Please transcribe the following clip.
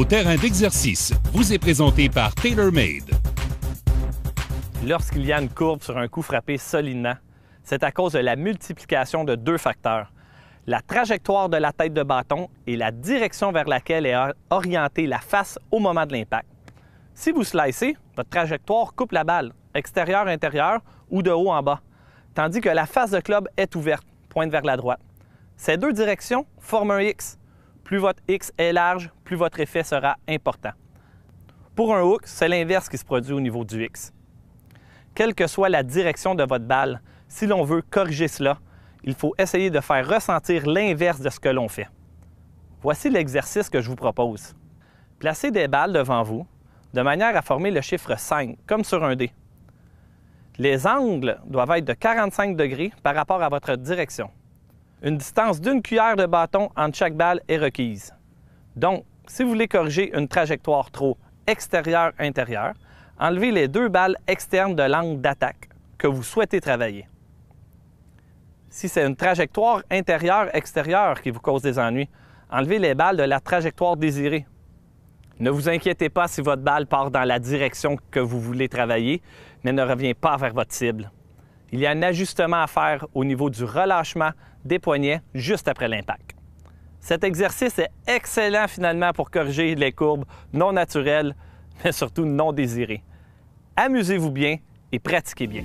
au terrain d'exercice vous est présenté par TaylorMade. Lorsqu'il y a une courbe sur un coup frappé solidement, c'est à cause de la multiplication de deux facteurs. La trajectoire de la tête de bâton et la direction vers laquelle est orientée la face au moment de l'impact. Si vous slicez, votre trajectoire coupe la balle, extérieure, intérieure ou de haut en bas, tandis que la face de club est ouverte, pointe vers la droite. Ces deux directions forment un X. Plus votre X est large, plus votre effet sera important. Pour un hook, c'est l'inverse qui se produit au niveau du X. Quelle que soit la direction de votre balle, si l'on veut corriger cela, il faut essayer de faire ressentir l'inverse de ce que l'on fait. Voici l'exercice que je vous propose. Placez des balles devant vous de manière à former le chiffre 5, comme sur un dé. Les angles doivent être de 45 degrés par rapport à votre direction. Une distance d'une cuillère de bâton entre chaque balle est requise. Donc, si vous voulez corriger une trajectoire trop extérieure-intérieure, enlevez les deux balles externes de l'angle d'attaque que vous souhaitez travailler. Si c'est une trajectoire intérieure-extérieure qui vous cause des ennuis, enlevez les balles de la trajectoire désirée. Ne vous inquiétez pas si votre balle part dans la direction que vous voulez travailler, mais ne revient pas vers votre cible il y a un ajustement à faire au niveau du relâchement des poignets juste après l'impact. Cet exercice est excellent finalement pour corriger les courbes non naturelles, mais surtout non désirées. Amusez-vous bien et pratiquez bien.